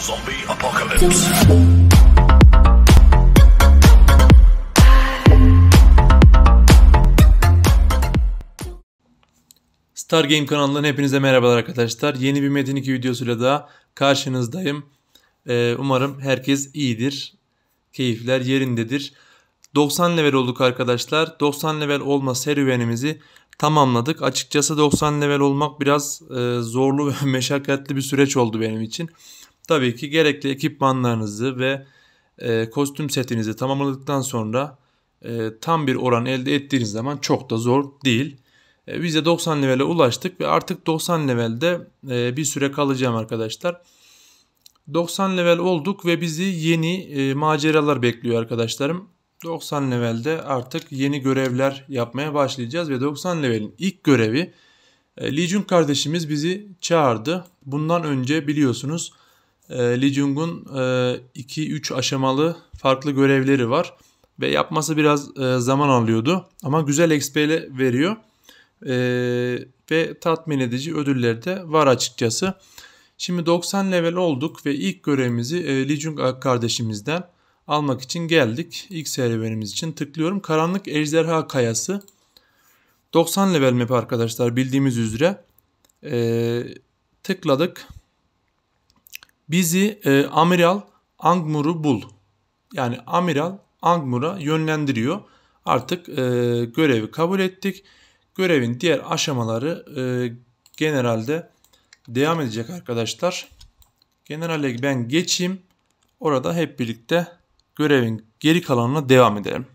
Zombie Apocalypse. Star Game kanalından hepinize merhabalar arkadaşlar. Yeni bir Metin 2 videosuyla da karşınızdayım. Ee, umarım herkes iyidir. Keyifler yerindedir. 90 level olduk arkadaşlar. 90 level olma serüvenimizi tamamladık. Açıkçası 90 level olmak biraz e, zorlu ve meşakkatli bir süreç oldu benim için. Tabii ki gerekli ekipmanlarınızı ve e, kostüm setinizi tamamladıktan sonra e, tam bir oran elde ettiğiniz zaman çok da zor değil. E, biz de 90 levele ulaştık ve artık 90 levelde e, bir süre kalacağım arkadaşlar. 90 level olduk ve bizi yeni e, maceralar bekliyor arkadaşlarım. 90 levelde artık yeni görevler yapmaya başlayacağız ve 90 levelin ilk görevi e, Legion kardeşimiz bizi çağırdı. Bundan önce biliyorsunuz e, Lee Jung'un 2-3 e, aşamalı farklı görevleri var. Ve yapması biraz e, zaman alıyordu. Ama güzel XP veriyor. E, ve tatmin edici ödüller de var açıkçası. Şimdi 90 level olduk ve ilk görevimizi e, Lee Jung kardeşimizden almak için geldik. İlk serüvenimiz için tıklıyorum. Karanlık Ejderha Kayası. 90 level map arkadaşlar bildiğimiz üzere. E, tıkladık bizi e, Amiral Angmur'u bul. Yani Amiral Angmur'a yönlendiriyor. Artık e, görevi kabul ettik. Görevin diğer aşamaları e, generalde devam edecek arkadaşlar. Genelde ben geçeyim. Orada hep birlikte görevin geri kalanına devam edelim.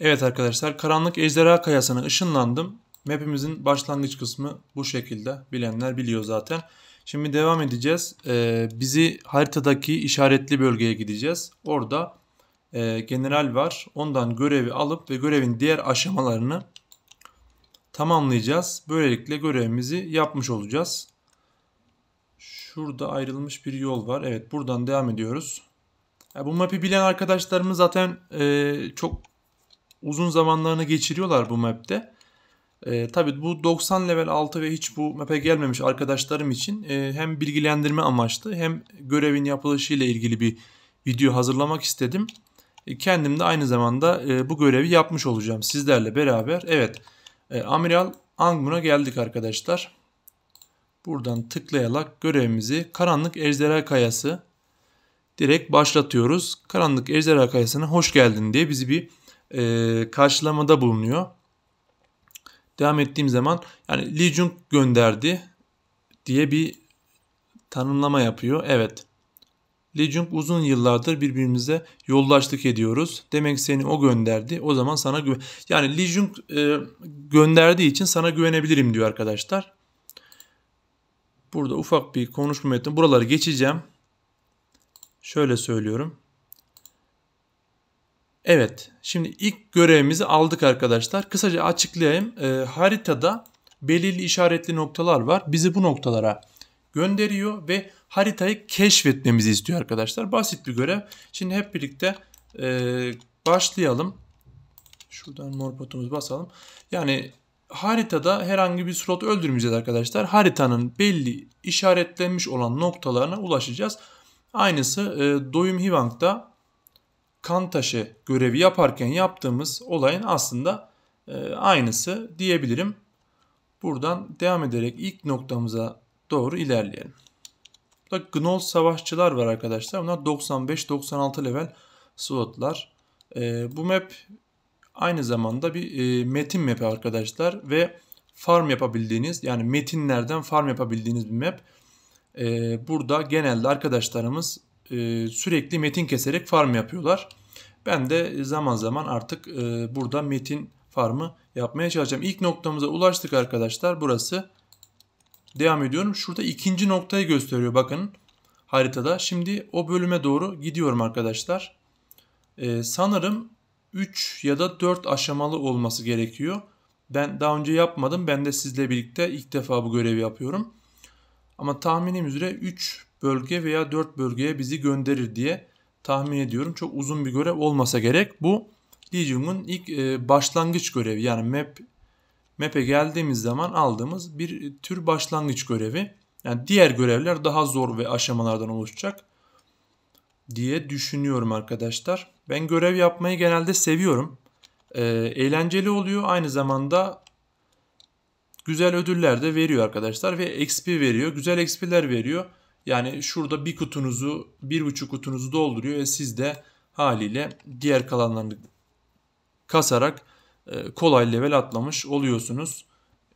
Evet arkadaşlar karanlık ejderha Kaya'sını ışınlandım. Map'imizin başlangıç kısmı bu şekilde. Bilenler biliyor zaten. Şimdi devam edeceğiz. Ee, bizi haritadaki işaretli bölgeye gideceğiz. Orada e, general var. Ondan görevi alıp ve görevin diğer aşamalarını tamamlayacağız. Böylelikle görevimizi yapmış olacağız. Şurada ayrılmış bir yol var. Evet buradan devam ediyoruz. Ya bu map'i bilen arkadaşlarımız zaten e, çok uzun zamanlarını geçiriyorlar bu map'te. E, tabii bu 90 level 6 ve hiç bu map'e gelmemiş arkadaşlarım için e, hem bilgilendirme amaçlı hem görevin yapılışıyla ilgili bir video hazırlamak istedim. E, kendim de aynı zamanda e, bu görevi yapmış olacağım sizlerle beraber. Evet e, Amiral Angmun'a geldik arkadaşlar. Buradan tıklayarak görevimizi Karanlık Ejderha Kayası direkt başlatıyoruz. Karanlık Ejderha Kayası'na hoş geldin diye bizi bir e, karşılamada bulunuyor devam ettiğim zaman yani Li Jung gönderdi diye bir tanımlama yapıyor. Evet. Li Jung uzun yıllardır birbirimize yoldaşlık ediyoruz. Demek seni o gönderdi. O zaman sana güven... Yani Li Jung e, gönderdiği için sana güvenebilirim diyor arkadaşlar. Burada ufak bir konuşma metni. Buraları geçeceğim. Şöyle söylüyorum. Evet, şimdi ilk görevimizi aldık arkadaşlar. Kısaca açıklayayım. E, haritada belirli işaretli noktalar var. Bizi bu noktalara gönderiyor ve haritayı keşfetmemizi istiyor arkadaşlar. Basit bir görev. Şimdi hep birlikte e, başlayalım. Şuradan mor potumuz basalım. Yani haritada herhangi bir slot öldürmeyeceğiz arkadaşlar. Haritanın belli işaretlenmiş olan noktalarına ulaşacağız. Aynısı e, Doyum Hivang'da kan taşı görevi yaparken yaptığımız olayın aslında e, aynısı diyebilirim. Buradan devam ederek ilk noktamıza doğru ilerleyelim. Burada Gnoll savaşçılar var arkadaşlar. Bunlar 95-96 level slotlar. E, bu map aynı zamanda bir e, metin map arkadaşlar ve farm yapabildiğiniz yani metinlerden farm yapabildiğiniz bir map. E, burada genelde arkadaşlarımız e, sürekli metin keserek farm yapıyorlar. Ben de zaman zaman artık e, burada metin farmı yapmaya çalışacağım. İlk noktamıza ulaştık arkadaşlar. Burası. Devam ediyorum. Şurada ikinci noktayı gösteriyor bakın haritada. Şimdi o bölüme doğru gidiyorum arkadaşlar. E, sanırım 3 ya da 4 aşamalı olması gerekiyor. Ben daha önce yapmadım. Ben de sizle birlikte ilk defa bu görevi yapıyorum. Ama tahminim üzere 3 bölge veya 4 bölgeye bizi gönderir diye tahmin ediyorum. Çok uzun bir görev olmasa gerek. Bu Legium'un ilk e, başlangıç görevi yani map map'e geldiğimiz zaman aldığımız bir tür başlangıç görevi. Yani diğer görevler daha zor ve aşamalardan oluşacak diye düşünüyorum arkadaşlar. Ben görev yapmayı genelde seviyorum. Ee, eğlenceli oluyor aynı zamanda güzel ödüller de veriyor arkadaşlar ve XP veriyor. Güzel XP'ler veriyor. Yani şurada bir kutunuzu, bir buçuk kutunuzu dolduruyor ve siz de haliyle diğer kalanlarını kasarak e, kolay level atlamış oluyorsunuz.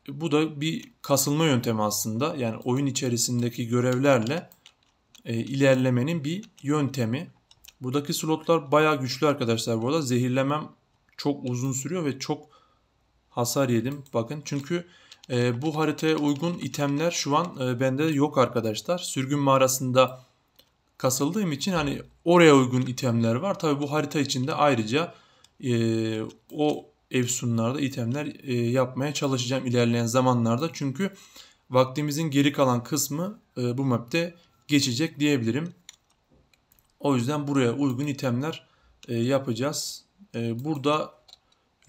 Bu da bir kasılma yöntemi aslında. Yani oyun içerisindeki görevlerle e, ilerlemenin bir yöntemi. Buradaki slotlar bayağı güçlü arkadaşlar bu arada. Zehirlemem çok uzun sürüyor ve çok hasar yedim. Bakın çünkü e, bu haritaya uygun itemler şu an e, bende yok arkadaşlar. Sürgün mağarasında kasıldığım için hani oraya uygun itemler var. Tabi bu harita içinde ayrıca e, o efsunlarda itemler e, yapmaya çalışacağım ilerleyen zamanlarda. Çünkü vaktimizin geri kalan kısmı e, bu map'te geçecek diyebilirim. O yüzden buraya uygun itemler e, yapacağız. E, burada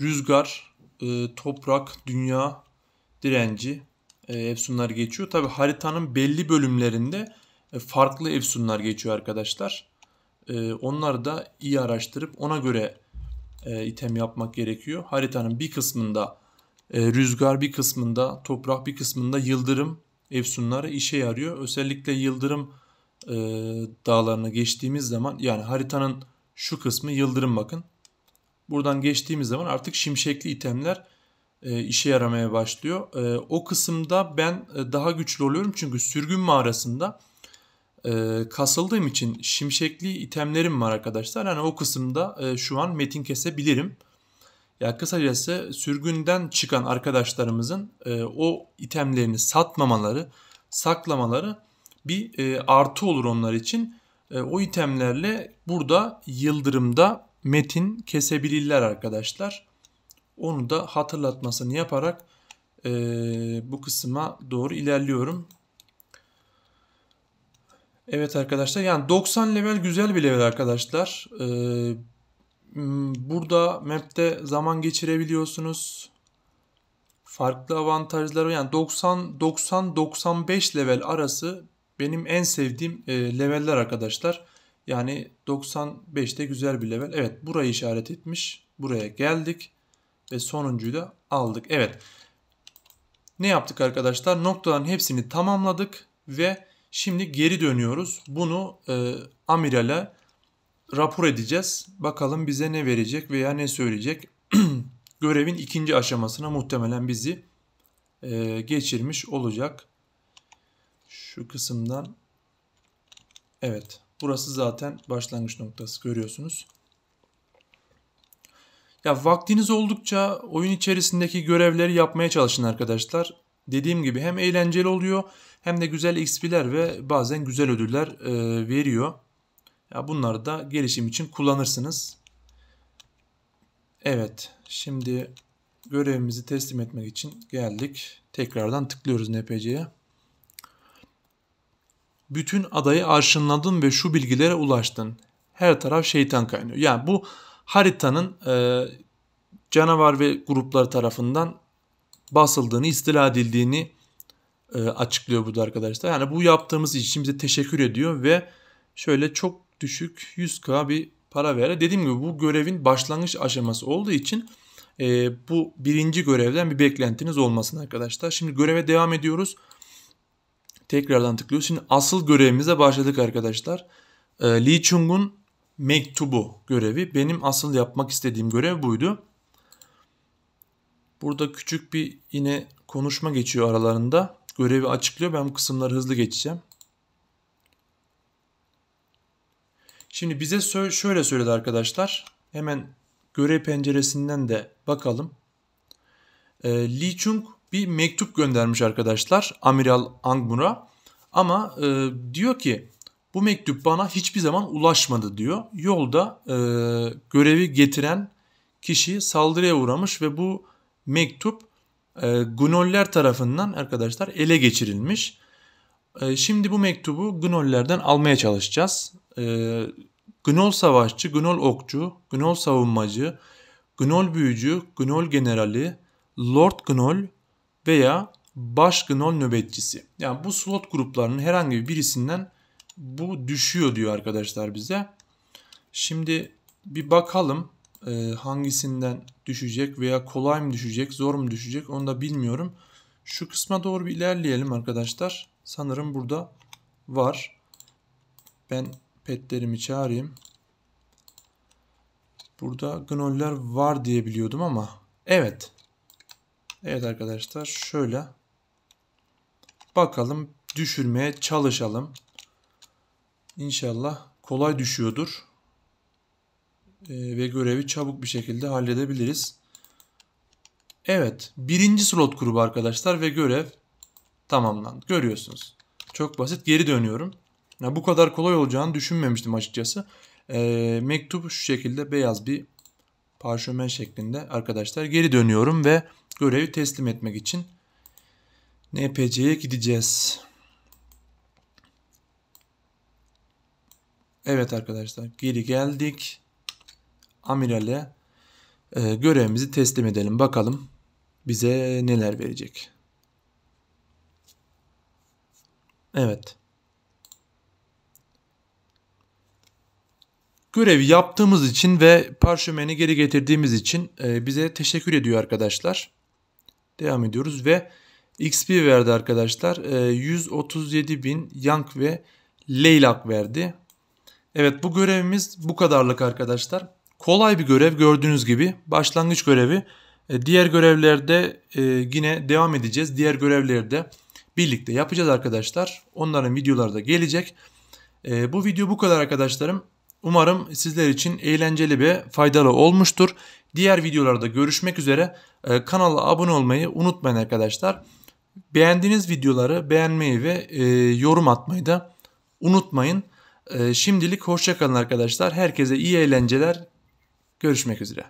rüzgar, e, toprak, dünya, direnci e, efsunlar geçiyor. Tabi haritanın belli bölümlerinde e, farklı efsunlar geçiyor arkadaşlar. E, onları da iyi araştırıp ona göre e, item yapmak gerekiyor. Haritanın bir kısmında e, rüzgar bir kısmında toprak bir kısmında yıldırım efsunları işe yarıyor. Özellikle yıldırım e, dağlarına geçtiğimiz zaman yani haritanın şu kısmı yıldırım bakın. Buradan geçtiğimiz zaman artık şimşekli itemler e, işe yaramaya başlıyor. E, o kısımda ben e, daha güçlü oluyorum çünkü sürgün mağarasında e, kasıldığım için şimşekli itemlerim var arkadaşlar. Yani o kısımda e, şu an metin kesebilirim. Ya kısacası sürgünden çıkan arkadaşlarımızın e, o itemlerini satmamaları, saklamaları bir e, artı olur onlar için. E, o itemlerle burada yıldırımda metin kesebilirler arkadaşlar onu da hatırlatmasını yaparak e, bu kısma doğru ilerliyorum. Evet arkadaşlar yani 90 level güzel bir level arkadaşlar. Ee, burada map'te zaman geçirebiliyorsunuz. Farklı avantajları yani 90 90 95 level arası benim en sevdiğim e, leveller arkadaşlar. Yani 95'te güzel bir level. Evet burayı işaret etmiş. Buraya geldik. Ve sonuncuyu da aldık. Evet. Ne yaptık arkadaşlar? Noktaların hepsini tamamladık ve şimdi geri dönüyoruz. Bunu e, amirale rapor edeceğiz. Bakalım bize ne verecek veya ne söyleyecek. Görevin ikinci aşamasına muhtemelen bizi e, geçirmiş olacak. Şu kısımdan. Evet. Burası zaten başlangıç noktası görüyorsunuz. Ya vaktiniz oldukça oyun içerisindeki görevleri yapmaya çalışın arkadaşlar. Dediğim gibi hem eğlenceli oluyor hem de güzel XP'ler ve bazen güzel ödüller e, veriyor. Ya bunları da gelişim için kullanırsınız. Evet şimdi görevimizi teslim etmek için geldik. Tekrardan tıklıyoruz NPC'ye. Bütün adayı arşınladın ve şu bilgilere ulaştın. Her taraf şeytan kaynıyor. Yani bu haritanın e, canavar ve grupları tarafından basıldığını, istila edildiğini e, açıklıyor burada arkadaşlar. Yani bu yaptığımız için bize teşekkür ediyor ve şöyle çok düşük 100k bir para veriyor. dediğim gibi bu görevin başlangıç aşaması olduğu için e, bu birinci görevden bir beklentiniz olmasın arkadaşlar. Şimdi göreve devam ediyoruz. Tekrardan tıklıyoruz. Şimdi asıl görevimize başladık arkadaşlar. E, Lee Chung'un mektubu görevi. Benim asıl yapmak istediğim görev buydu. Burada küçük bir yine konuşma geçiyor aralarında. Görevi açıklıyor. Ben bu kısımları hızlı geçeceğim. Şimdi bize şöyle söyledi arkadaşlar. Hemen görev penceresinden de bakalım. E, ee, Lee Chung bir mektup göndermiş arkadaşlar Amiral Angmur'a. Ama e, diyor ki bu mektup bana hiçbir zaman ulaşmadı diyor. Yolda e, görevi getiren kişi saldırıya uğramış ve bu mektup e, Gnoller tarafından arkadaşlar ele geçirilmiş. E, şimdi bu mektubu Gnollerden almaya çalışacağız. E, Gnol savaşçı, Gnol okçu, Gnol savunmacı, Gnol büyücü, Gnol generali, Lord Gnol veya Baş Gnol nöbetçisi. Yani bu slot gruplarının herhangi birisinden bu düşüyor diyor arkadaşlar bize. Şimdi bir bakalım e, hangisinden düşecek veya kolay mı düşecek zor mu düşecek onu da bilmiyorum. Şu kısma doğru bir ilerleyelim arkadaşlar. Sanırım burada var. Ben petlerimi çağırayım. Burada gnoller var diye biliyordum ama evet. Evet arkadaşlar şöyle bakalım düşürmeye çalışalım. İnşallah kolay düşüyordur. E, ve görevi çabuk bir şekilde halledebiliriz. Evet. Birinci slot grubu arkadaşlar ve görev tamamlandı. Görüyorsunuz. Çok basit. Geri dönüyorum. Ya, bu kadar kolay olacağını düşünmemiştim açıkçası. E, mektup şu şekilde beyaz bir parşömen şeklinde arkadaşlar. Geri dönüyorum ve görevi teslim etmek için NPC'ye gideceğiz. Evet arkadaşlar geri geldik. Amirale e, görevimizi teslim edelim. Bakalım bize neler verecek. Evet. Görevi yaptığımız için ve parşömeni geri getirdiğimiz için e, bize teşekkür ediyor arkadaşlar. Devam ediyoruz ve XP verdi arkadaşlar. E, 137 bin Yank ve Leylak verdi. Evet bu görevimiz bu kadarlık arkadaşlar. Kolay bir görev gördüğünüz gibi başlangıç görevi. E, diğer görevlerde e, yine devam edeceğiz. Diğer görevlerde birlikte yapacağız arkadaşlar. Onların videoları da gelecek. E, bu video bu kadar arkadaşlarım. Umarım sizler için eğlenceli ve faydalı olmuştur. Diğer videolarda görüşmek üzere. Kanala abone olmayı unutmayın arkadaşlar. Beğendiğiniz videoları beğenmeyi ve yorum atmayı da unutmayın. Ee, şimdilik hoşçakalın arkadaşlar. Herkese iyi eğlenceler. Görüşmek üzere.